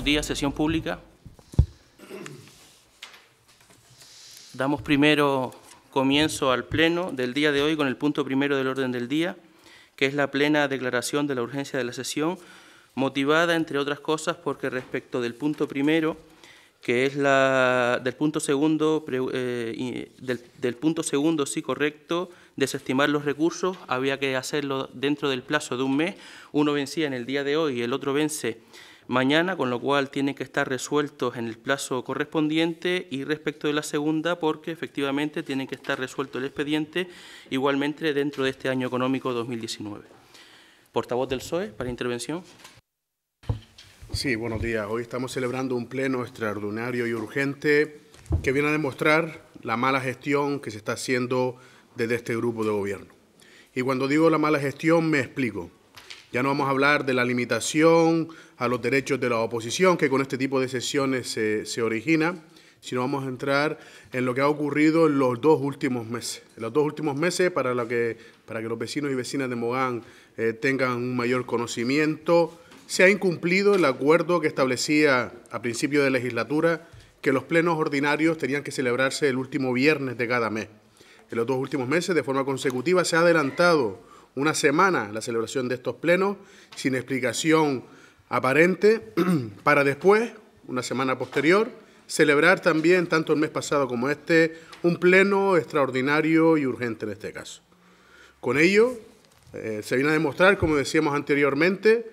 Buenos días, sesión pública. Damos primero comienzo al pleno del día de hoy con el punto primero del orden del día, que es la plena declaración de la urgencia de la sesión, motivada, entre otras cosas, porque respecto del punto primero, que es la del punto segundo, eh, del, punto segundo, sí correcto, desestimar los recursos, había que hacerlo dentro del plazo de un mes, uno vencía en el día de hoy, y el otro vence mañana, con lo cual tienen que estar resueltos en el plazo correspondiente y respecto de la segunda, porque efectivamente tienen que estar resuelto el expediente igualmente dentro de este año económico 2019. Portavoz del PSOE, para intervención. Sí, buenos días. Hoy estamos celebrando un pleno extraordinario y urgente que viene a demostrar la mala gestión que se está haciendo desde este grupo de gobierno. Y cuando digo la mala gestión me explico. Ya no vamos a hablar de la limitación a los derechos de la oposición que con este tipo de sesiones se, se origina, sino vamos a entrar en lo que ha ocurrido en los dos últimos meses. En los dos últimos meses para, que, para que los vecinos y vecinas de Mogán eh, tengan un mayor conocimiento, se ha incumplido el acuerdo que establecía a principio de legislatura que los plenos ordinarios tenían que celebrarse el último viernes de cada mes. En los dos últimos meses, de forma consecutiva, se ha adelantado una semana la celebración de estos plenos sin explicación aparente para después, una semana posterior, celebrar también, tanto el mes pasado como este, un pleno extraordinario y urgente en este caso. Con ello, eh, se viene a demostrar, como decíamos anteriormente,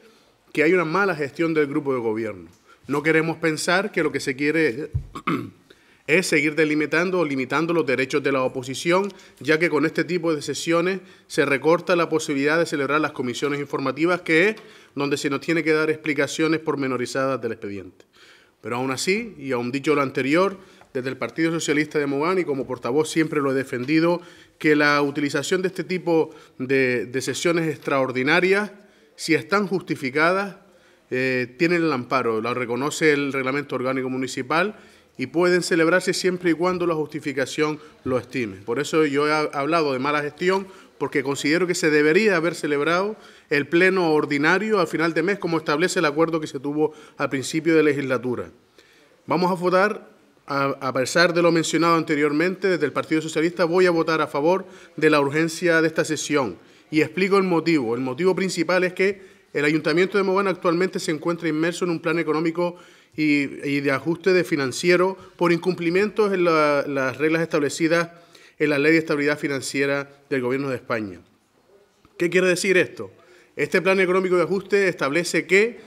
que hay una mala gestión del grupo de gobierno. No queremos pensar que lo que se quiere es seguir delimitando o limitando los derechos de la oposición, ya que con este tipo de sesiones se recorta la posibilidad de celebrar las comisiones informativas, que es donde se nos tiene que dar explicaciones pormenorizadas del expediente. Pero aún así, y aún dicho lo anterior, desde el Partido Socialista de Mogán y como portavoz siempre lo he defendido, que la utilización de este tipo de, sesiones extraordinarias, si están justificadas, eh, tienen el amparo, lo reconoce el Reglamento Orgánico Municipal y pueden celebrarse siempre y cuando la justificación lo estime. Por eso yo he hablado de mala gestión, porque considero que se debería haber celebrado el pleno ordinario al final de mes, como establece el acuerdo que se tuvo al principio de legislatura. Vamos a votar, a, pesar de lo mencionado anteriormente, desde el Partido Socialista voy a votar a favor de la urgencia de esta sesión y explico el motivo. El motivo principal es que el Ayuntamiento de Mogán actualmente se encuentra inmerso en un plan económico y, de ajuste de financiero por incumplimientos en las reglas establecidas en la Ley de Estabilidad Financiera del Gobierno de España. ¿Qué quiere decir esto? Este plan económico de ajuste establece que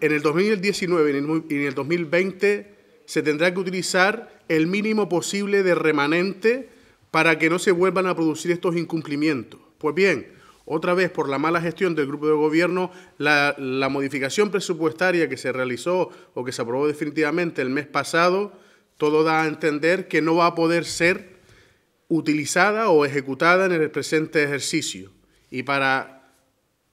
en el 2019 y en el 2020 se tendrá que utilizar el mínimo posible de remanente para que no se vuelvan a producir estos incumplimientos. Pues bien, otra vez por la mala gestión del grupo de gobierno, la, modificación presupuestaria que se realizó o que se aprobó definitivamente el mes pasado, todo da a entender que no va a poder ser utilizada o ejecutada en el presente ejercicio. Y para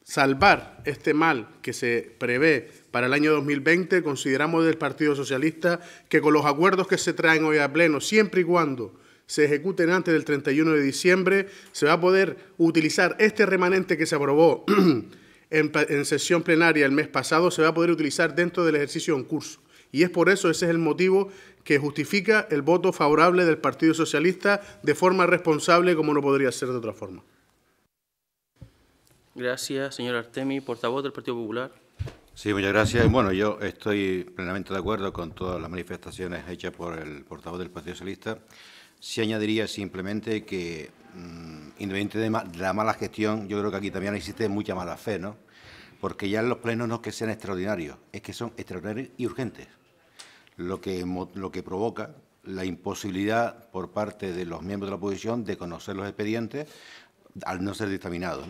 salvar este mal que se prevé para el año 2020, consideramos del Partido Socialista que con los acuerdos que se traen hoy a pleno, siempre y cuando se ejecuten antes del 31 de diciembre, se va a poder utilizar este remanente que se aprobó en, sesión plenaria el mes pasado, se va a poder utilizar dentro del ejercicio en curso. Y es por eso, ese es el motivo que justifica el voto favorable del Partido Socialista de forma responsable como no podría ser de otra forma. Gracias, señor Artemi. Portavoz del Partido Popular. Sí, muchas gracias. Bueno, yo estoy plenamente de acuerdo con todas las manifestaciones hechas por el portavoz del Partido Socialista. Se añadiría simplemente que, mm, independientemente de, la mala gestión, yo creo que aquí también existe mucha mala fe, ¿no? Porque ya en los plenos no es que sean extraordinarios, es que son extraordinarios y urgentes, lo que, lo que provoca la imposibilidad por parte de los miembros de la oposición de conocer los expedientes al no ser dictaminados.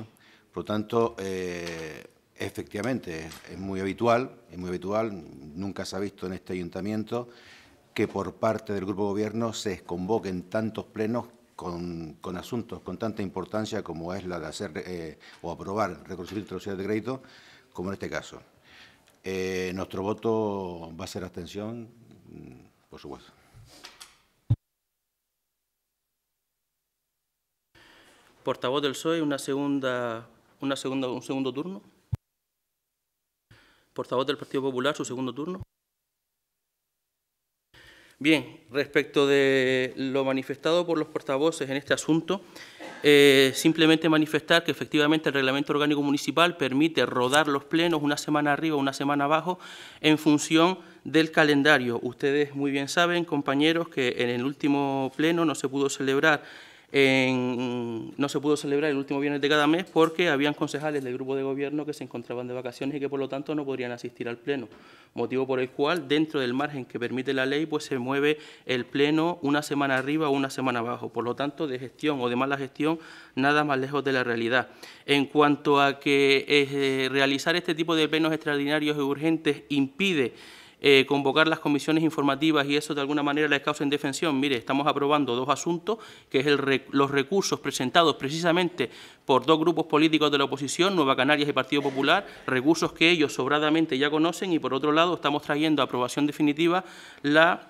Por lo tanto, eh, efectivamente, es muy habitual, es muy habitual, nunca se ha visto en este ayuntamiento que por parte del Grupo Gobierno se convoquen tantos plenos con, asuntos con tanta importancia como es la de hacer eh, o aprobar reconocimiento de de crédito, como en este caso. Eh, nuestro voto va a ser abstención, mm, por supuesto. Portavoz del PSOE, una segunda, una segunda, un segundo turno. Portavoz del Partido Popular, su segundo turno. Bien, respecto de lo manifestado por los portavoces en este asunto, eh, simplemente manifestar que efectivamente el reglamento orgánico municipal permite rodar los plenos una semana arriba, una semana abajo, en función del calendario. Ustedes muy bien saben, compañeros, que en el último pleno no se pudo celebrar en, no se pudo celebrar el último viernes de cada mes porque habían concejales del grupo de gobierno que se encontraban de vacaciones y que por lo tanto no podrían asistir al pleno, motivo por el cual dentro del margen que permite la ley pues se mueve el pleno una semana arriba o una semana abajo, por lo tanto de gestión o de mala gestión nada más lejos de la realidad. En cuanto a que eh, realizar este tipo de plenos extraordinarios y urgentes impide eh, convocar las comisiones informativas y eso de alguna manera les causa indefensión. Mire, estamos aprobando dos asuntos, que es el los recursos presentados precisamente por dos grupos políticos de la oposición, Nueva Canarias y Partido Popular, recursos que ellos sobradamente ya conocen y por otro lado estamos trayendo a aprobación definitiva la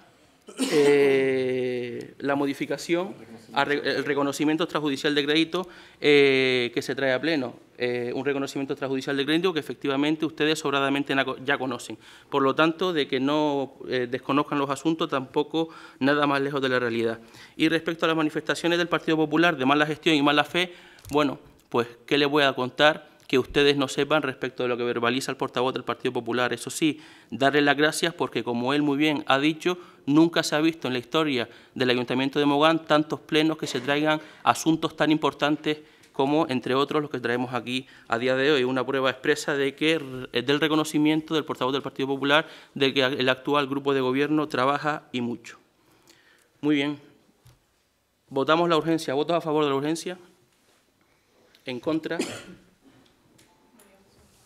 eh, la modificación, el reconocimiento extrajudicial de crédito eh, que se trae a pleno. Eh, un reconocimiento extrajudicial de crédito que efectivamente ustedes sobradamente ya conocen. Por lo tanto, de que no eh, desconozcan los asuntos tampoco nada más lejos de la realidad. Y respecto a las manifestaciones del Partido Popular de mala gestión y mala fe, bueno, pues, ¿qué les voy a contar? que ustedes no sepan respecto de lo que verbaliza el portavoz del Partido Popular. Eso sí, darle las gracias porque, como él muy bien ha dicho, nunca se ha visto en la historia del Ayuntamiento de Mogán tantos plenos que se traigan asuntos tan importantes como entre otros los que traemos aquí a día de hoy, una prueba expresa de que, eh, del reconocimiento del portavoz del Partido Popular de que el actual grupo de gobierno trabaja y mucho. Muy bien. Votamos la urgencia. ¿Votos a favor de la urgencia? ¿En contra?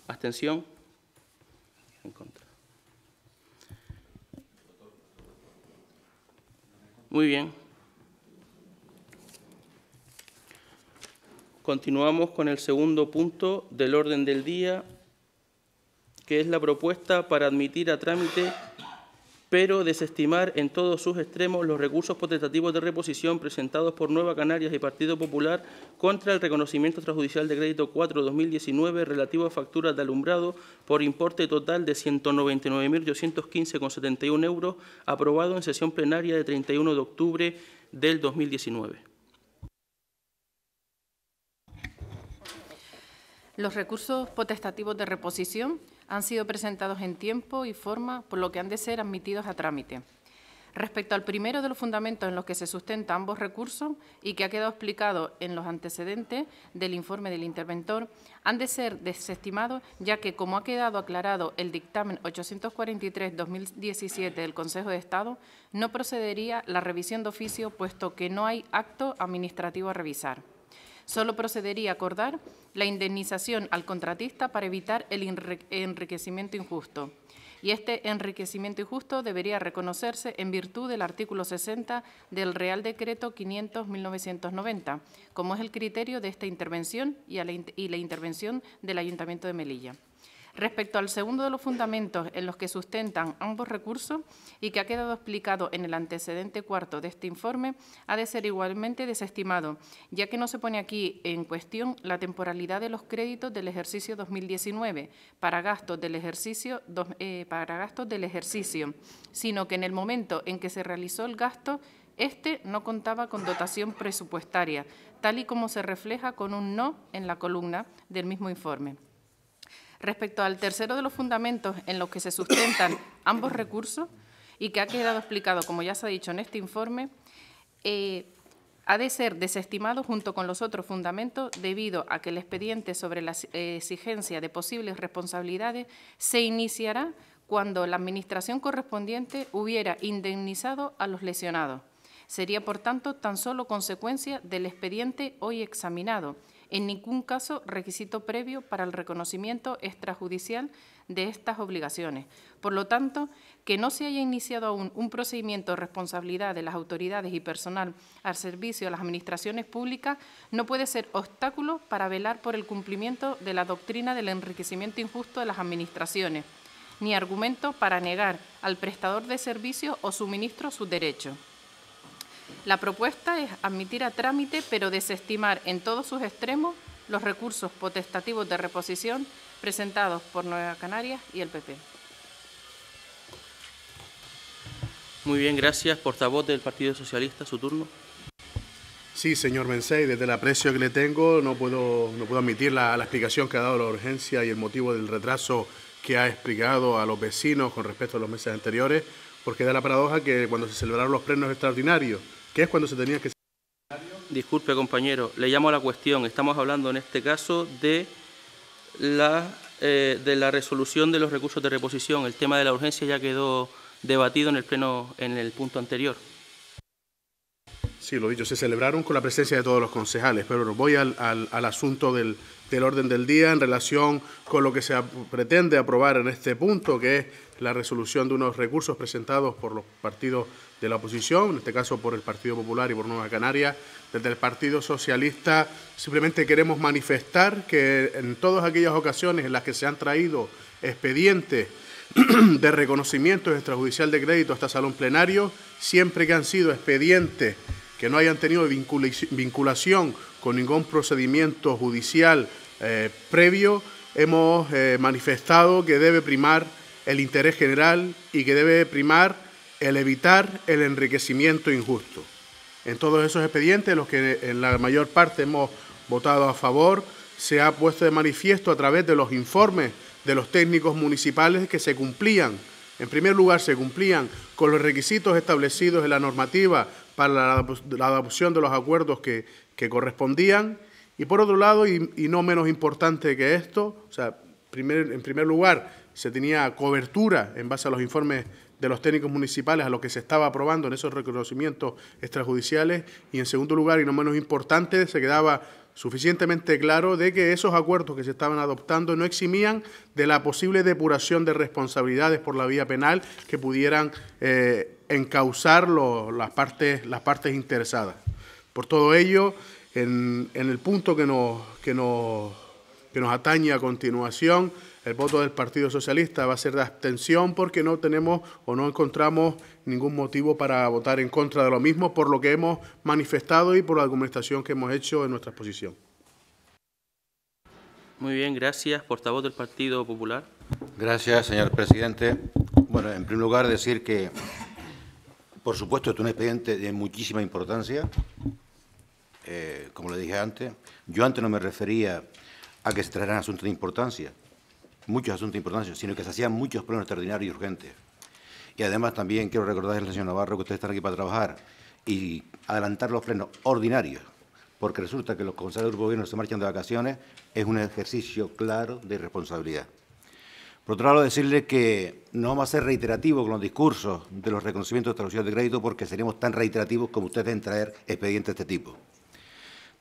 ¿Abstención? En contra. Muy bien. Continuamos con el segundo punto del orden del día, que es la propuesta para admitir a trámite, pero desestimar en todos sus extremos los recursos potestativos de reposición presentados por Nueva Canarias y Partido Popular contra el reconocimiento extrajudicial de crédito 4-2019 relativo a facturas de alumbrado por importe total de 199.215,71 euros, aprobado en sesión plenaria de 31 de octubre del 2019. Los recursos potestativos de reposición han sido presentados en tiempo y forma, por lo que han de ser admitidos a trámite. Respecto al primero de los fundamentos en los que se sustentan ambos recursos y que ha quedado explicado en los antecedentes del informe del interventor, han de ser desestimados ya que, como ha quedado aclarado el dictamen 843-2017 del Consejo de Estado, no procedería la revisión de oficio puesto que no hay acto administrativo a revisar solo procedería a acordar la indemnización al contratista para evitar el enriquecimiento injusto. Y este enriquecimiento injusto debería reconocerse en virtud del artículo 60 del Real Decreto 500-1990, como es el criterio de esta intervención y, la intervención del Ayuntamiento de Melilla. Respecto al segundo de los fundamentos en los que sustentan ambos recursos y que ha quedado explicado en el antecedente cuarto de este informe, ha de ser igualmente desestimado, ya que no se pone aquí en cuestión la temporalidad de los créditos del ejercicio 2019 para gastos del ejercicio, eh, para gastos del ejercicio sino que en el momento en que se realizó el gasto, este no contaba con dotación presupuestaria, tal y como se refleja con un no en la columna del mismo informe. Respecto al tercero de los fundamentos en los que se sustentan ambos recursos y que ha quedado explicado, como ya se ha dicho en este informe, eh, ha de ser desestimado junto con los otros fundamentos debido a que el expediente sobre la eh, exigencia de posibles responsabilidades se iniciará cuando la Administración correspondiente hubiera indemnizado a los lesionados. Sería, por tanto, tan solo consecuencia del expediente hoy examinado en ningún caso requisito previo para el reconocimiento extrajudicial de estas obligaciones. Por lo tanto, que no se haya iniciado aún un procedimiento de responsabilidad de las autoridades y personal al servicio de las administraciones públicas no puede ser obstáculo para velar por el cumplimiento de la doctrina del enriquecimiento injusto de las administraciones, ni argumento para negar al prestador de servicios o suministro su derecho. La propuesta es admitir a trámite, pero desestimar en todos sus extremos los recursos potestativos de reposición presentados por Nueva Canarias y el PP. Muy bien, gracias. Portavoz del Partido Socialista, su turno. Sí, señor Mensei, desde el aprecio que le tengo no puedo, no puedo admitir la, la, explicación que ha dado la urgencia y el motivo del retraso que ha explicado a los vecinos con respecto a los meses anteriores, porque da la paradoja que cuando se celebraron los plenos extraordinarios que es cuando se tenía que... Disculpe compañero, le llamo a la cuestión. Estamos hablando en este caso de la, eh, de la resolución de los recursos de reposición. El tema de la urgencia ya quedó debatido en el pleno en el punto anterior. Sí, lo dicho, se celebraron con la presencia de todos los concejales, pero voy al, asunto del, del, orden del día en relación con lo que se pretende aprobar en este punto, que es la resolución de unos recursos presentados por los partidos de la oposición, en este caso por el Partido Popular y por Nueva Canaria, desde el Partido Socialista simplemente queremos manifestar que en todas aquellas ocasiones en las que se han traído expedientes de reconocimiento extrajudicial de crédito hasta este salón plenario, siempre que han sido expedientes que no hayan tenido vinculación con ningún procedimiento judicial eh, previo, hemos eh, manifestado que debe primar el interés general y que debe primar el evitar el enriquecimiento injusto. En todos esos expedientes, los que en la mayor parte hemos votado a favor, se ha puesto de manifiesto a través de los informes de los técnicos municipales que se cumplían, en primer lugar, se cumplían con los requisitos establecidos en la normativa para la, adopción de los acuerdos que, correspondían. Y por otro lado, y, no menos importante que esto, o sea, en primer lugar, se tenía cobertura en base a los informes de los técnicos municipales a lo que se estaba aprobando en esos reconocimientos extrajudiciales y en segundo lugar y no menos importante se quedaba suficientemente claro de que esos acuerdos que se estaban adoptando no eximían de la posible depuración de responsabilidades por la vía penal que pudieran eh, encauzar las, partes, las partes interesadas. Por todo ello, en, el punto que que, nos, que nos atañe a continuación, el voto del Partido Socialista va a ser de abstención porque no tenemos o no encontramos ningún motivo para votar en contra de lo mismo por lo que hemos manifestado y por la argumentación que hemos hecho en nuestra exposición. Muy bien, gracias. Portavoz del Partido Popular. Gracias, señor presidente. Bueno, en primer lugar decir que, por supuesto, es un expediente de muchísima importancia. Eh, como le dije antes, yo antes no me refería a que se trajeran asuntos de importancia muchos asuntos de importancia, sino que se hacían muchos plenos extraordinarios y urgentes. Y además también quiero recordarles al señor Navarro que ustedes están aquí para trabajar y adelantar los plenos ordinarios, porque resulta que los consejeros del gobierno se marchan de vacaciones, es un ejercicio claro de responsabilidad. Por otro lado, decirles que no vamos a ser reiterativos con los discursos de los reconocimientos de traducción de crédito porque seremos tan reiterativos como ustedes en traer expedientes de este tipo.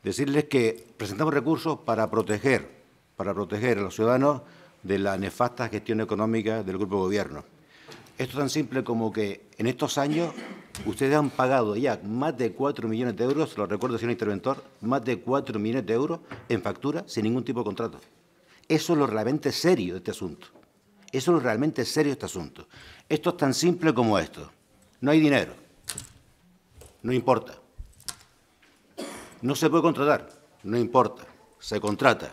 Decirles que presentamos recursos para proteger, para proteger a los ciudadanos de la nefasta gestión económica del Grupo de Gobierno. Esto es tan simple como que en estos años ustedes han pagado ya más de 4 millones de euros, lo recuerdo, señor interventor, más de 4 millones de euros en factura sin ningún tipo de contrato. Eso es lo realmente serio de este asunto. Eso es lo realmente serio de este asunto. Esto es tan simple como esto. No hay dinero. No importa. No se puede contratar. No importa. Se contrata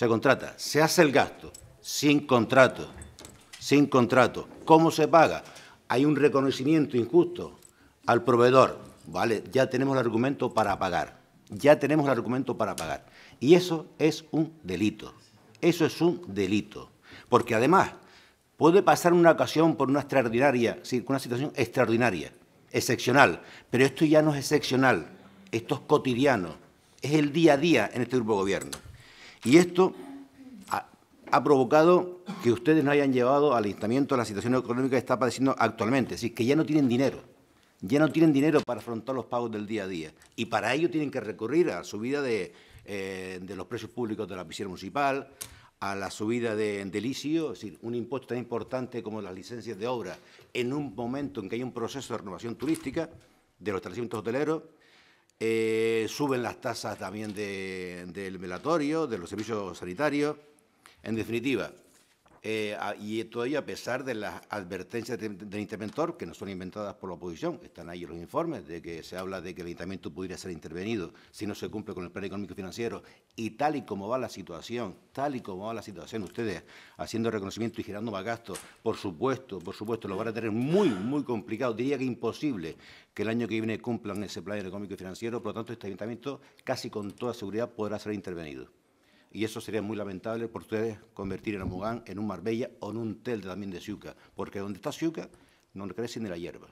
se contrata, se hace el gasto sin contrato, sin contrato. ¿Cómo se paga? Hay un reconocimiento injusto al proveedor, ¿vale? Ya tenemos el argumento para pagar, ya tenemos el argumento para pagar. Y eso es un delito, eso es un delito. Porque además puede pasar una ocasión por una extraordinaria, sí, una situación extraordinaria, excepcional, pero esto ya no es excepcional, esto es cotidiano, es el día a día en este grupo de gobierno. Y esto ha, provocado que ustedes no hayan llevado al instamiento a la situación económica que está padeciendo actualmente, es decir, que ya no tienen dinero. Ya no tienen dinero para afrontar los pagos del día a día. Y para ello tienen que recurrir a la subida de, eh, los precios públicos de la piscina municipal, a la subida de, del ICIO, es decir, un impuesto tan importante como las licencias de obra, en un momento en que hay un proceso de renovación turística de los establecimientos hoteleros, eh, suben las tasas también del velatorio, de los servicios sanitarios. En definitiva, eh, ah, y todavía a pesar de las advertencias del interventor, que no son inventadas por la oposición, están ahí los informes de que se habla de que el ayuntamiento pudiera ser intervenido si no se cumple con el plan económico y financiero, y tal y como va la situación, tal y como va la situación, ustedes haciendo reconocimiento y girando más gastos, por supuesto, por supuesto, lo van a tener muy, muy complicado, diría que imposible que el año que viene cumplan ese plan económico y financiero, por lo tanto este ayuntamiento casi con toda seguridad podrá ser intervenido y eso sería muy lamentable por ustedes convertir en Amugán, en un Marbella o en un Tel de también de Ciuca, porque donde está siuca no crece ni la hierba.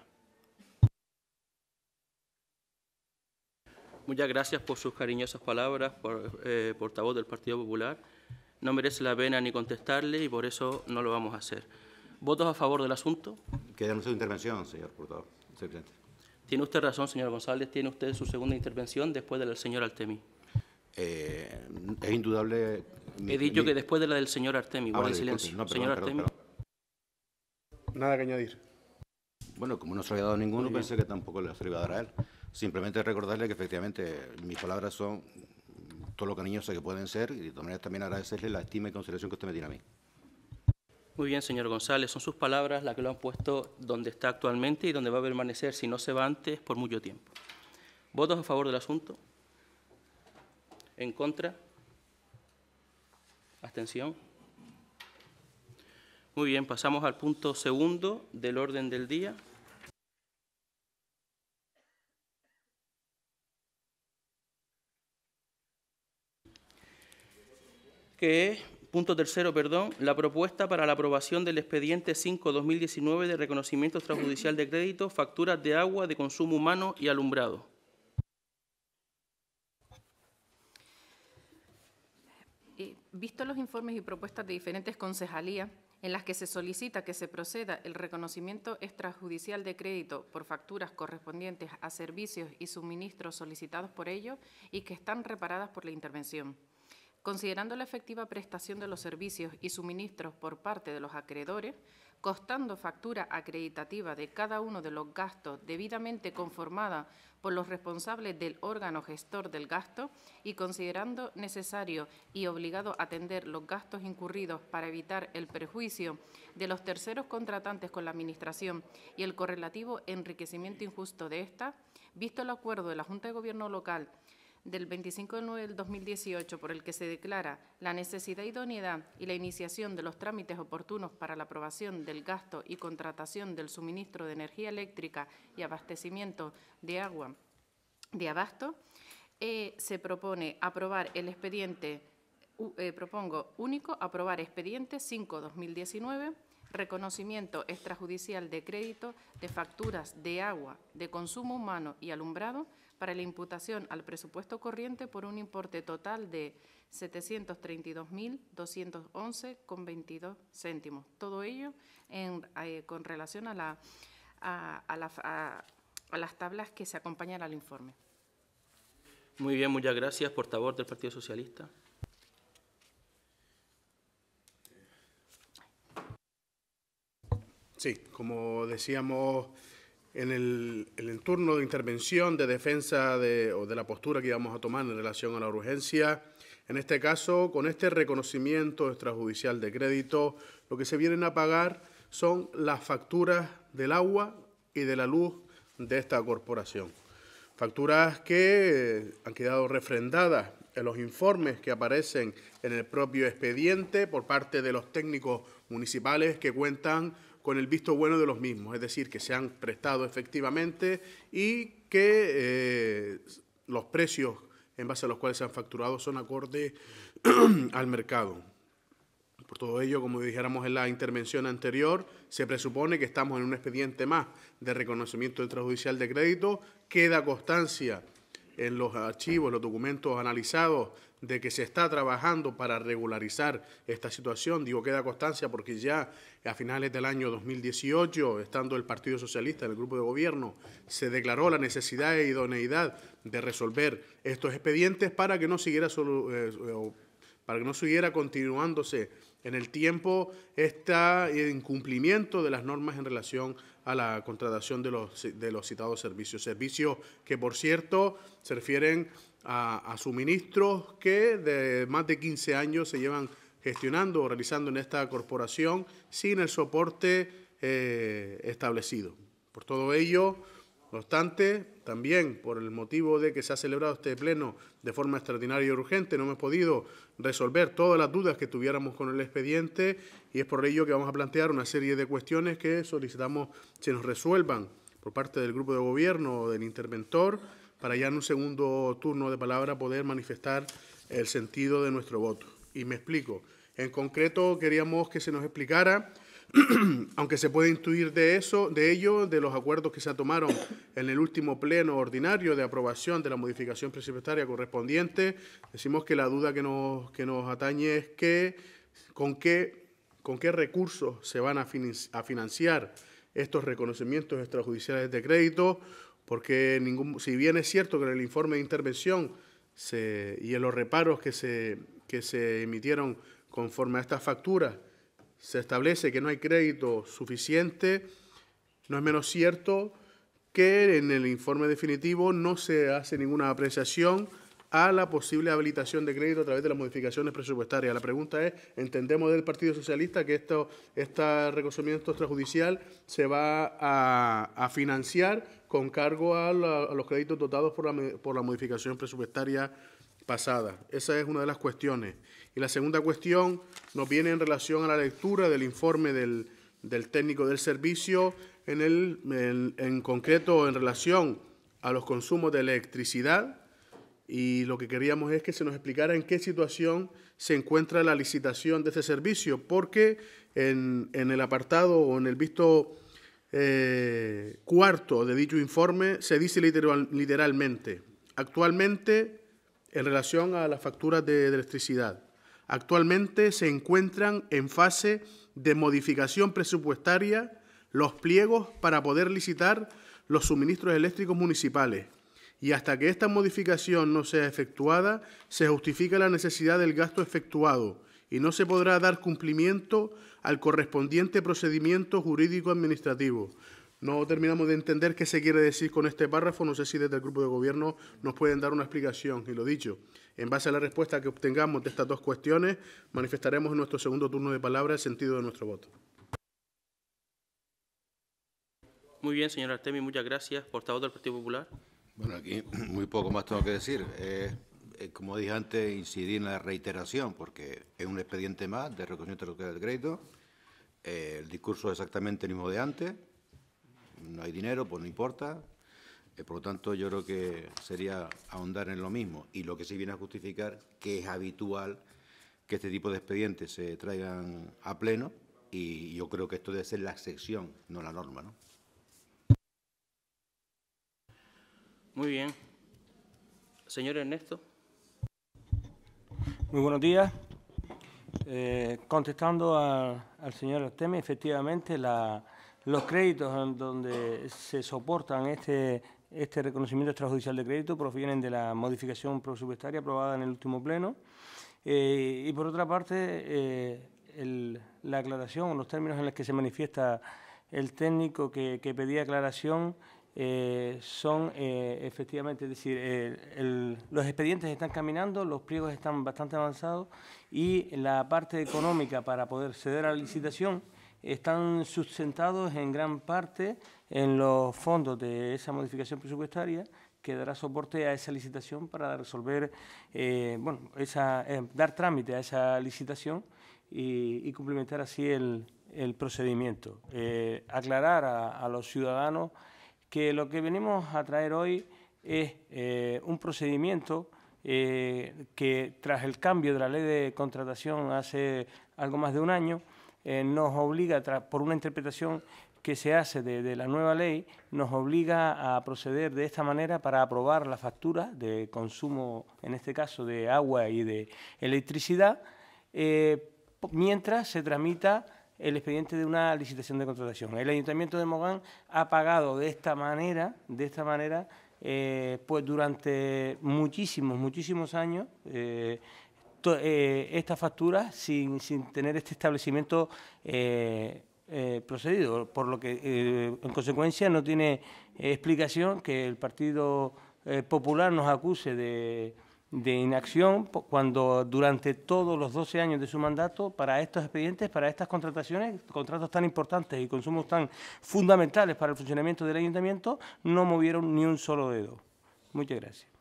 Muchas gracias por sus cariñosas palabras, por, eh, portavoz del Partido Popular. No merece la pena ni contestarle y por eso no lo vamos a hacer. ¿Votos a favor del asunto? Queda su intervención, señor portavoz. Tiene usted razón, señor González. Tiene usted su segunda intervención después del señor Altemi. Eh, es indudable... He dicho que después de la del señor Artemi, igual ah, silencio. señor Artemi. Nada que añadir. Bueno, como no se ha dado ninguno, pensé pues. que tampoco le se a él. Simplemente recordarle que efectivamente mis palabras son todo lo cariñosas que pueden ser y de todas maneras también agradecerle la estima y consideración que usted me tiene a mí. Muy bien, señor González, son sus palabras las que lo han puesto donde está actualmente y donde va a permanecer si no se va antes por mucho tiempo. ¿Votos a favor del asunto? ¿En contra? ¿Abstención? Muy bien, pasamos al punto segundo del orden del día. que es, punto tercero, perdón, la propuesta para la aprobación del expediente 5-2019 de reconocimiento extrajudicial de crédito, facturas de agua, de consumo humano y alumbrado. visto los informes y propuestas de diferentes concejalías en las que se solicita que se proceda el reconocimiento extrajudicial de crédito por facturas correspondientes a servicios y suministros solicitados por ellos y que están reparadas por la intervención. Considerando la efectiva prestación de los servicios y suministros por parte de los acreedores, costando factura acreditativa de cada uno de los gastos debidamente conformada por los responsables del órgano gestor del gasto y considerando necesario y obligado atender los gastos incurridos para evitar el perjuicio de los terceros contratantes con la Administración y el correlativo enriquecimiento injusto de ésta, visto el acuerdo de la Junta de Gobierno local del 25 de noviembre del 2018 por el que se declara la necesidad, idoneidad y la iniciación de los trámites oportunos para la aprobación del gasto y contratación del suministro de energía eléctrica y abastecimiento de agua de abasto, eh, se propone aprobar el expediente, eh, propongo único, aprobar expediente 5-2019, reconocimiento extrajudicial de crédito de facturas de agua de consumo humano y alumbrado para la imputación al presupuesto corriente por un importe total de 732.211,22 céntimos. Todo ello en, eh, con relación a, la, a, las tablas que se acompañan al informe. Muy bien, muchas gracias, portavoz del Partido Socialista. Sí, como decíamos en el, turno de intervención de defensa de, o de la postura que íbamos a tomar en relación a la urgencia. En este caso, con este reconocimiento extrajudicial de crédito, lo que se vienen a pagar son las facturas del agua y de la luz de esta corporación. Facturas que eh, han quedado refrendadas en los informes que aparecen en el propio expediente por parte de los técnicos municipales que cuentan con el visto bueno de los mismos, es decir, que se han prestado efectivamente y que eh, los precios en base a los cuales se han facturado son acordes al mercado. Por todo ello, como dijéramos en la intervención anterior, se presupone que estamos en un expediente más de reconocimiento extrajudicial de crédito. Queda constancia en los archivos, los documentos analizados de que se está trabajando para regularizar esta situación. Digo, queda constancia porque ya a finales del año 2018, estando el Partido Socialista en el grupo de gobierno, se declaró la necesidad e idoneidad de resolver estos expedientes para que no siguiera, eh, para que no siguiera continuándose en el tiempo este incumplimiento de las normas en relación a la contratación de los, de los citados servicios. Servicios que, por cierto, se refieren a, suministros que de más de 15 años se llevan gestionando o realizando en esta corporación sin el soporte eh, establecido. Por todo ello, no obstante, también por el motivo de que se ha celebrado este pleno de forma extraordinaria y urgente, no hemos podido resolver todas las dudas que tuviéramos con el expediente y es por ello que vamos a plantear una serie de cuestiones que solicitamos se nos resuelvan por parte del grupo de gobierno o del interventor para ya en un segundo turno de palabra poder manifestar el sentido de nuestro voto. Y me explico. En concreto, queríamos que se nos explicara, aunque se puede intuir de eso, de ello, de los acuerdos que se tomaron en el último pleno ordinario de aprobación de la modificación presupuestaria correspondiente, decimos que la duda que nos, que nos atañe es que con qué, con qué recursos se van a financiar estos reconocimientos extrajudiciales de crédito porque si bien es cierto que en el informe de intervención y en los reparos que se, que se emitieron conforme a estas facturas, se establece que no hay crédito suficiente, no es menos cierto que en el informe definitivo no se hace ninguna apreciación a la posible habilitación de crédito a través de las modificaciones presupuestarias. La pregunta es, ¿entendemos del Partido Socialista que esto, este reconocimiento extrajudicial se va a financiar con cargo a, los créditos dotados por la, por la modificación presupuestaria pasada. Esa es una de las cuestiones. Y la segunda cuestión nos viene en relación a la lectura del informe del, del técnico del servicio, en, el, en, concreto en relación a los consumos de electricidad. Y lo que queríamos es que se nos explicara en qué situación se encuentra la licitación de ese servicio, porque en, en el apartado o en el visto eh, cuarto de dicho informe se dice literalmente, actualmente, en relación a las facturas de electricidad, actualmente se encuentran en fase de modificación presupuestaria los pliegos para poder licitar los suministros eléctricos municipales. Y hasta que esta modificación no sea efectuada, se justifica la necesidad del gasto efectuado y no se podrá dar cumplimiento al correspondiente procedimiento jurídico administrativo. No terminamos de entender qué se quiere decir con este párrafo. No sé si desde el grupo de gobierno nos pueden dar una explicación. Y lo dicho, en base a la respuesta que obtengamos de estas dos cuestiones, manifestaremos en nuestro segundo turno de palabra el sentido de nuestro voto. Muy bien, señor Artemi, muchas gracias. Portavoz del Partido Popular. Bueno, aquí muy poco más tengo que decir. Eh, eh, como dije antes, incidí en la reiteración, porque es un expediente más de reconocimiento de del crédito. Eh, el discurso es exactamente el mismo de antes. No hay dinero, pues no importa. Eh, por lo tanto, yo creo que sería ahondar en lo mismo. Y lo que sí viene a justificar que es habitual que este tipo de expedientes se traigan a pleno. Y yo creo que esto debe ser la excepción, no la norma, ¿no? Muy bien. Señor Ernesto. Muy buenos días. Eh, contestando al señor Teme, efectivamente los créditos en donde se soportan este, este reconocimiento extrajudicial de crédito provienen de la modificación presupuestaria aprobada en el último pleno. Eh, y por otra parte, eh, la aclaración, los términos en los que se manifiesta el técnico que, que pedía aclaración eh, son eh, efectivamente, es decir, eh, los expedientes están caminando, los pliegos están bastante avanzados y la parte económica para poder ceder a la licitación están sustentados en gran parte en los fondos de esa modificación presupuestaria que dará soporte a esa licitación para resolver, bueno, esa, dar trámite a esa licitación y, y cumplimentar así el, procedimiento. aclarar a los ciudadanos que lo que venimos a traer hoy es eh, un procedimiento eh, que tras el cambio de la ley de contratación hace algo más de un año, eh, nos obliga, por una interpretación que se hace de, la nueva ley, nos obliga a proceder de esta manera para aprobar la factura de consumo, en este caso de agua y de electricidad, mientras se tramita el expediente de una licitación de contratación. El Ayuntamiento de Mogán ha pagado de esta manera, de esta manera, eh, pues durante muchísimos, muchísimos años, eh, eh, esta factura estas facturas sin, tener este establecimiento procedido, por lo que en consecuencia no tiene explicación que el Partido Popular nos acuse de de inacción cuando durante todos los 12 años de su mandato para estos expedientes, para estas contrataciones, contratos tan importantes y consumos tan fundamentales para el funcionamiento del ayuntamiento, no movieron ni un solo dedo. Muchas gracias.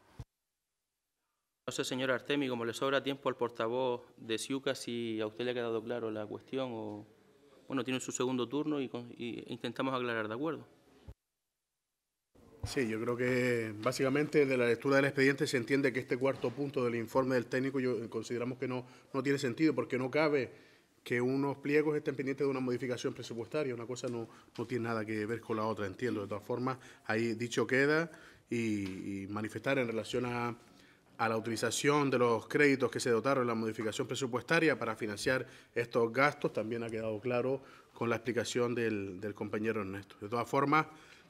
No sé, señor Artemi, como le sobra tiempo al portavoz de SIUCA, si a usted le ha quedado claro la cuestión o... Bueno, tiene su segundo turno y, y intentamos aclarar, ¿de acuerdo? Sí, yo creo que básicamente de la lectura del expediente se entiende que este cuarto punto del informe del técnico yo, consideramos que no, no tiene sentido porque no cabe que unos pliegos estén pendientes de una modificación presupuestaria. Una cosa no, no tiene nada que ver con la otra, entiendo. De todas formas, ahí dicho queda y, manifestar en relación a, a la utilización de los créditos que se dotaron en la modificación presupuestaria para financiar estos gastos también ha quedado claro con la explicación del, del compañero Ernesto. De todas formas...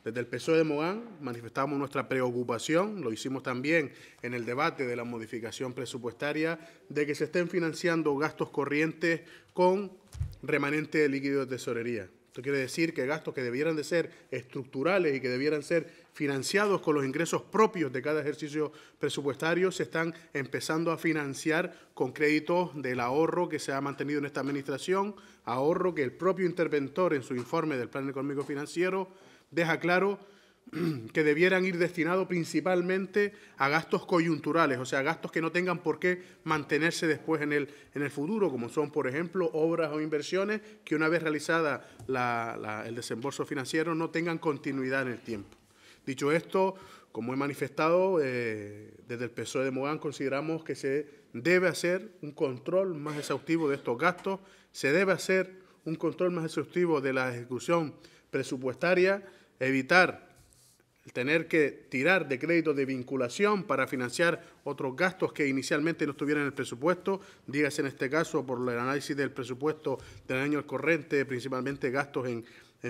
Desde el PSOE de Mogán manifestamos nuestra preocupación, lo hicimos también en el debate de la modificación presupuestaria, de que se estén financiando gastos corrientes con remanente de líquido de tesorería. Esto quiere decir que gastos que debieran de ser estructurales y que debieran ser financiados con los ingresos propios de cada ejercicio presupuestario se están empezando a financiar con créditos del ahorro que se ha mantenido en esta administración, ahorro que el propio interventor en su informe del Plan Económico Financiero deja claro que debieran ir destinados principalmente a gastos coyunturales, o sea, gastos que no tengan por qué mantenerse después en el, en el futuro, como son, por ejemplo, obras o inversiones que una vez realizada el desembolso financiero no tengan continuidad en el tiempo. Dicho esto, como he manifestado, eh, desde el PSOE de Mogán consideramos que se debe hacer un control más exhaustivo de estos gastos, se debe hacer un control más exhaustivo de la ejecución presupuestaria, evitar tener que tirar de crédito de vinculación para financiar otros gastos que inicialmente no estuvieran en el presupuesto, dígase en este caso por el análisis del presupuesto del año corriente, principalmente gastos en,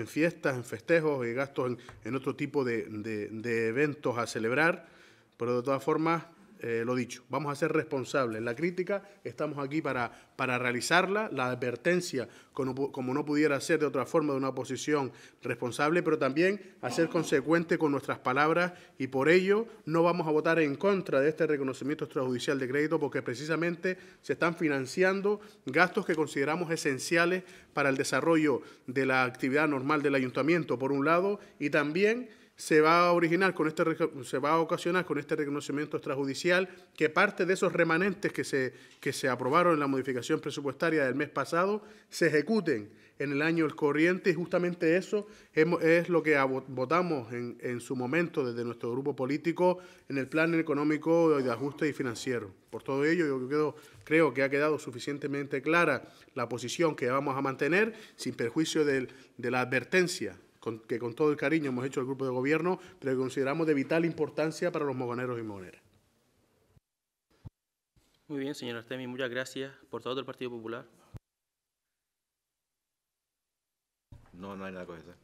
fiestas, en festejos y gastos en, otro tipo de, de, eventos a celebrar, pero de todas formas eh, lo dicho, vamos a ser responsables. La crítica estamos aquí para, para realizarla, la advertencia, como, como, no pudiera ser de otra forma, de una posición responsable, pero también a ser consecuente con nuestras palabras y por ello no vamos a votar en contra de este reconocimiento extrajudicial de crédito porque precisamente se están financiando gastos que consideramos esenciales para el desarrollo de la actividad normal del ayuntamiento, por un lado, y también se va a originar con este se va a ocasionar con este reconocimiento extrajudicial que parte de esos remanentes que se que se aprobaron en la modificación presupuestaria del mes pasado se ejecuten en el año el corriente y justamente eso es lo que votamos en, su momento desde nuestro grupo político en el plan económico de ajuste y financiero. Por todo ello, yo creo, que ha quedado suficientemente clara la posición que vamos a mantener sin perjuicio de la advertencia con, que con todo el cariño hemos hecho el grupo de gobierno, pero consideramos de vital importancia para los mogoneros y mogoneras. Muy bien, señor Artemis, muchas gracias. por todo el Partido Popular. No, no hay nada que hacer.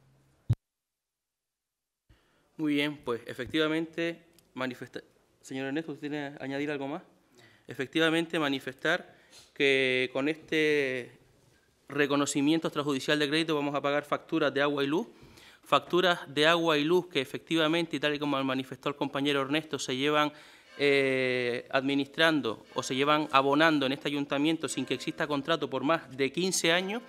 Muy bien, pues efectivamente manifestar... Señor Ernesto, ¿usted tiene añadir algo más? Efectivamente manifestar que con este reconocimiento extrajudicial de crédito vamos a pagar facturas de agua y luz facturas de agua y luz que efectivamente, y tal y como manifestó el compañero Ernesto, se llevan eh, administrando o se llevan abonando en este ayuntamiento sin que exista contrato por más de 15 años,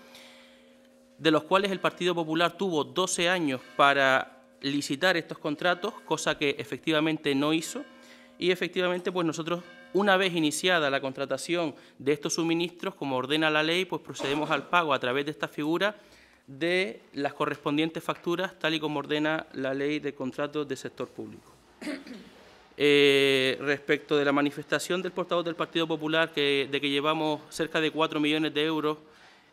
de los cuales el Partido Popular tuvo 12 años para licitar estos contratos, cosa que efectivamente no hizo, y efectivamente pues nosotros una vez iniciada la contratación de estos suministros, como ordena la ley, pues procedemos al pago a través de esta figura de las correspondientes facturas, tal y como ordena la Ley de Contratos de Sector Público. Eh, respecto de la manifestación del portavoz del Partido Popular, de que llevamos cerca de cuatro millones de euros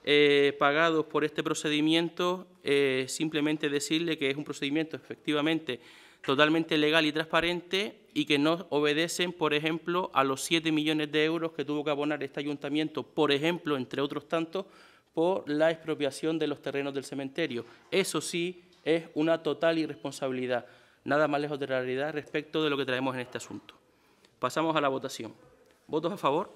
eh, pagados por este procedimiento, eh, simplemente decirle que es un procedimiento efectivamente totalmente legal y transparente y que no obedecen, por ejemplo, a los siete millones de euros que tuvo que abonar este ayuntamiento, por ejemplo, entre otros tantos, por la expropiación de los terrenos del cementerio. Eso sí es una total irresponsabilidad, nada más lejos de la realidad respecto de lo que traemos en este asunto. Pasamos a la votación. ¿Votos a favor?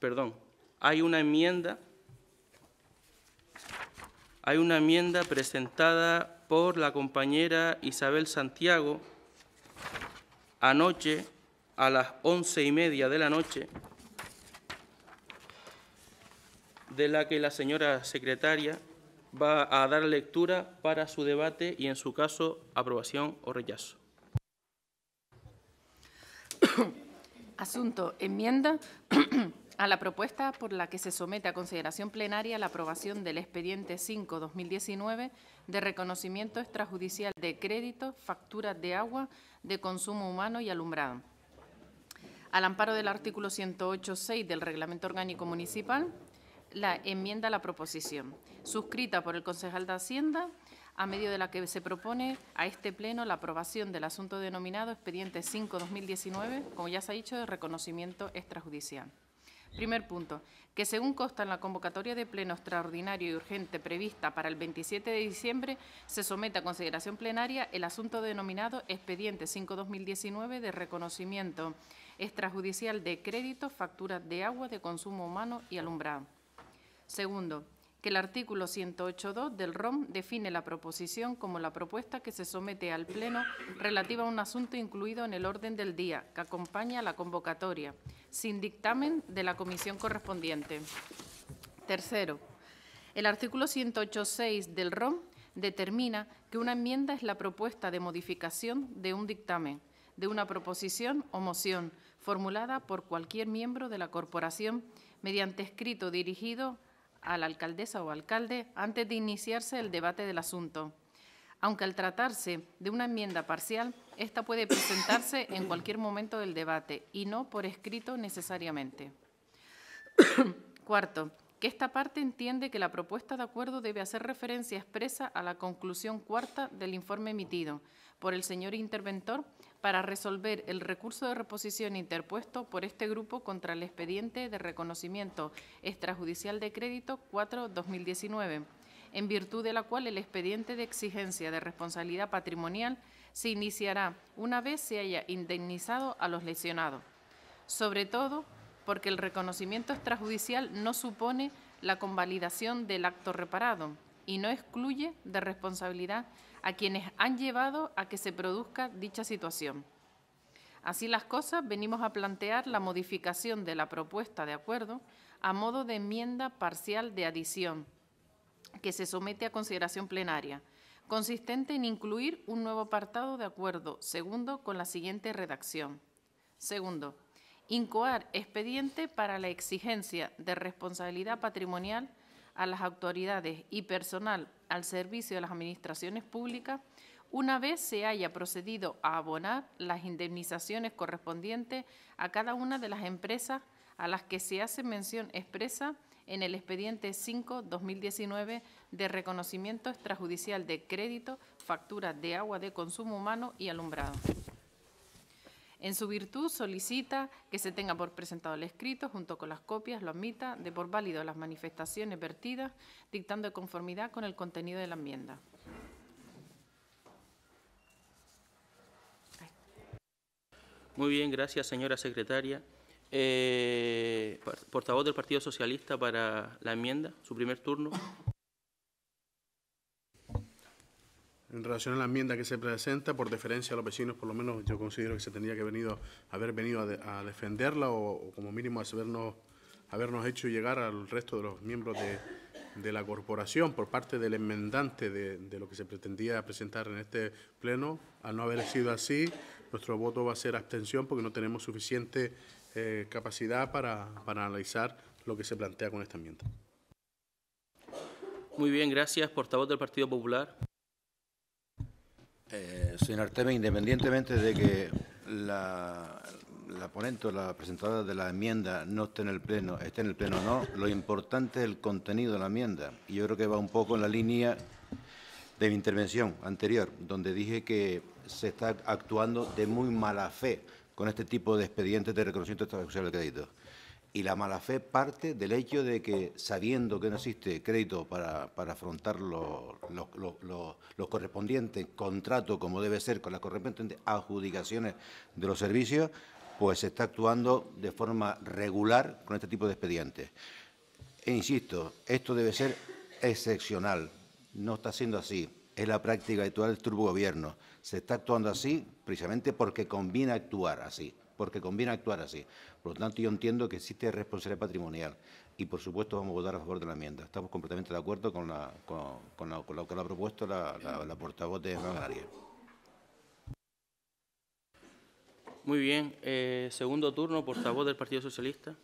Perdón, hay una enmienda hay una enmienda presentada por la compañera Isabel Santiago anoche a las once y media de la noche, de la que la señora secretaria va a dar lectura para su debate y, en su caso, aprobación o rechazo. Asunto, enmienda a la propuesta por la que se somete a consideración plenaria la aprobación del expediente 5-2019 de reconocimiento extrajudicial de crédito, facturas de agua, de consumo humano y alumbrado. Al amparo del artículo 108.6 del Reglamento Orgánico Municipal, la enmienda a la proposición, suscrita por el concejal de Hacienda, a medio de la que se propone a este Pleno la aprobación del asunto denominado expediente 5-2019, como ya se ha dicho, de reconocimiento extrajudicial. Primer punto, que según consta en la convocatoria de pleno extraordinario y urgente prevista para el 27 de diciembre, se somete a consideración plenaria el asunto denominado Expediente 5-2019 de reconocimiento extrajudicial de crédito, facturas de agua de consumo humano y alumbrado. Segundo, que el artículo 108.2 del ROM define la proposición como la propuesta que se somete al Pleno relativa a un asunto incluido en el orden del día que acompaña a la convocatoria sin dictamen de la comisión correspondiente. Tercero, el artículo 108.6 del ROM determina que una enmienda es la propuesta de modificación de un dictamen, de una proposición o moción formulada por cualquier miembro de la corporación mediante escrito dirigido a la alcaldesa o alcalde antes de iniciarse el debate del asunto aunque al tratarse de una enmienda parcial, esta puede presentarse en cualquier momento del debate y no por escrito necesariamente. Cuarto, que esta parte entiende que la propuesta de acuerdo debe hacer referencia expresa a la conclusión cuarta del informe emitido por el señor interventor para resolver el recurso de reposición interpuesto por este grupo contra el expediente de reconocimiento extrajudicial de crédito 4-2019 en virtud de la cual el expediente de exigencia de responsabilidad patrimonial se iniciará una vez se haya indemnizado a los lesionados, sobre todo porque el reconocimiento extrajudicial no supone la convalidación del acto reparado y no excluye de responsabilidad a quienes han llevado a que se produzca dicha situación. Así las cosas, venimos a plantear la modificación de la propuesta de acuerdo a modo de enmienda parcial de adición que se somete a consideración plenaria, consistente en incluir un nuevo apartado de acuerdo segundo con la siguiente redacción. Segundo, incoar expediente para la exigencia de responsabilidad patrimonial a las autoridades y personal al servicio de las administraciones públicas una vez se haya procedido a abonar las indemnizaciones correspondientes a cada una de las empresas a las que se hace mención expresa en el expediente 5-2019 de reconocimiento extrajudicial de crédito, factura de agua de consumo humano y alumbrado. En su virtud solicita que se tenga por presentado el escrito junto con las copias, lo admita, de por válido las manifestaciones vertidas, dictando conformidad con el contenido de la enmienda. Muy bien, gracias señora secretaria. Eh, portavoz del Partido Socialista para la enmienda, su primer turno. En relación a la enmienda que se presenta, por deferencia a los vecinos, por lo menos yo considero que se tendría que haber venido a, defenderla o, como mínimo a habernos hecho llegar al resto de los miembros de, la corporación por parte del enmendante de, de, lo que se pretendía presentar en este pleno. Al no haber sido así, nuestro voto va a ser abstención porque no tenemos suficiente eh, capacidad para, para analizar lo que se plantea con esta enmienda. Muy bien, gracias. Portavoz del Partido Popular. Eh, señor Arteme, independientemente de que la, la ponente o la presentadora de la enmienda no esté en el Pleno, esté en el Pleno o no, lo importante es el contenido de la enmienda. Y yo creo que va un poco en la línea de mi intervención anterior, donde dije que se está actuando de muy mala fe con este tipo de expedientes de reconocimiento de asociación de crédito. Y la mala fe parte del hecho de que, sabiendo que no existe crédito para, para afrontar los correspondientes contratos como debe ser con las correspondientes adjudicaciones de los servicios, pues se está actuando de forma regular con este tipo de expedientes. E insisto, esto debe ser excepcional, no está siendo así, es la práctica actual del turbogobierno. gobierno se está actuando así precisamente porque conviene actuar así, porque conviene actuar así. Por lo tanto, yo entiendo que existe responsabilidad patrimonial y, por supuesto, vamos a votar a favor de la enmienda. Estamos completamente de acuerdo con, la, con, la, lo que ha propuesto la, portavoz de Muy bien. Eh, segundo turno, portavoz del Partido Socialista.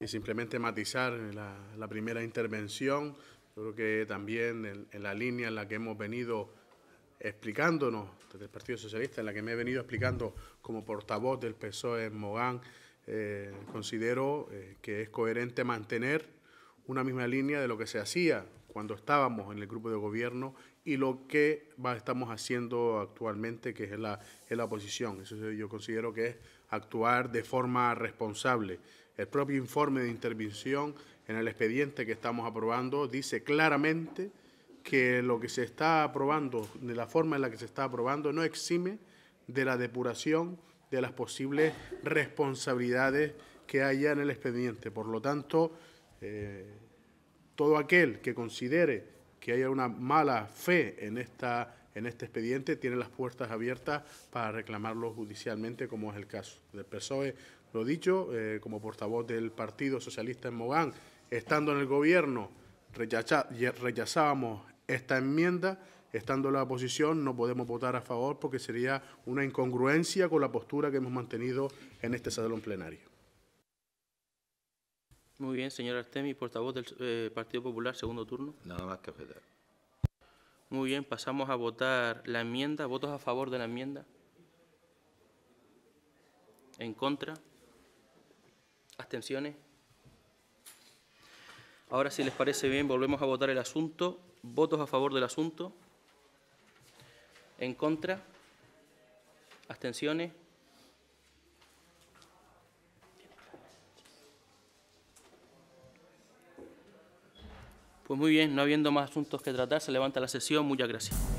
Y simplemente matizar la, primera intervención. Yo creo que también en, en la línea en la que hemos venido explicándonos desde el Partido Socialista, en la que me he venido explicando como portavoz del PSOE en Mogán, eh, considero eh, que es coherente mantener una misma línea de lo que se hacía cuando estábamos en el grupo de gobierno y lo que estamos haciendo actualmente, que es la, es la oposición. Eso yo considero que es actuar de forma responsable. El propio informe de intervención en el expediente que estamos aprobando dice claramente que lo que se está aprobando, de la forma en la que se está aprobando, no exime de la depuración de las posibles responsabilidades que haya en el expediente. Por lo tanto, eh, todo aquel que considere que haya una mala fe en, esta, en este expediente tiene las puertas abiertas para reclamarlo judicialmente, como es el caso del PSOE. Lo dicho, eh, como portavoz del Partido Socialista en Mogán, estando en el gobierno, rechazábamos esta enmienda. Estando en la oposición no podemos votar a favor porque sería una incongruencia con la postura que hemos mantenido en este salón plenario. Muy bien, señor Artemi, portavoz del eh, Partido Popular, segundo turno. Nada más que objetar. Muy bien, pasamos a votar la enmienda. ¿Votos a favor de la enmienda? ¿En contra? ¿Abstenciones? Ahora, si les parece bien, volvemos a votar el asunto. ¿Votos a favor del asunto? ¿En contra? ¿Abstenciones? Pues muy bien, no habiendo más asuntos que tratar, se levanta la sesión. Muchas gracias.